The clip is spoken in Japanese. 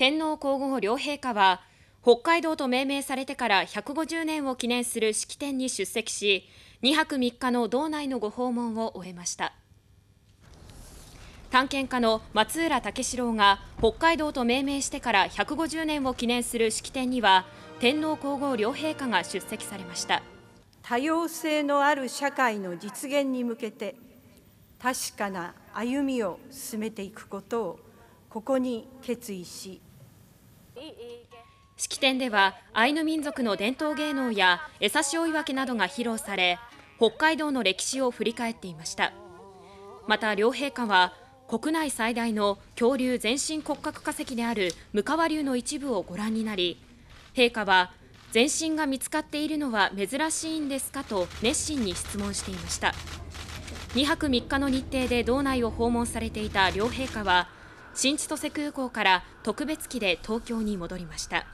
天皇皇后両陛下は北海道と命名されてから150年を記念する式典に出席し2泊3日の道内のご訪問を終えました探検家の松浦武四郎が北海道と命名してから150年を記念する式典には天皇皇后両陛下が出席されました多様性のある社会の実現に向けて確かな歩みを進めていくことをここに決意し式典ではアイヌ民族の伝統芸能や餌塩い分けなどが披露され北海道の歴史を振り返っていましたまた両陛下は国内最大の恐竜全身骨格化石であるムカワ竜の一部をご覧になり陛下は全身が見つかっているのは珍しいんですかと熱心に質問していました2泊3日の日程で道内を訪問されていた両陛下は新千歳空港から特別機で東京に戻りました。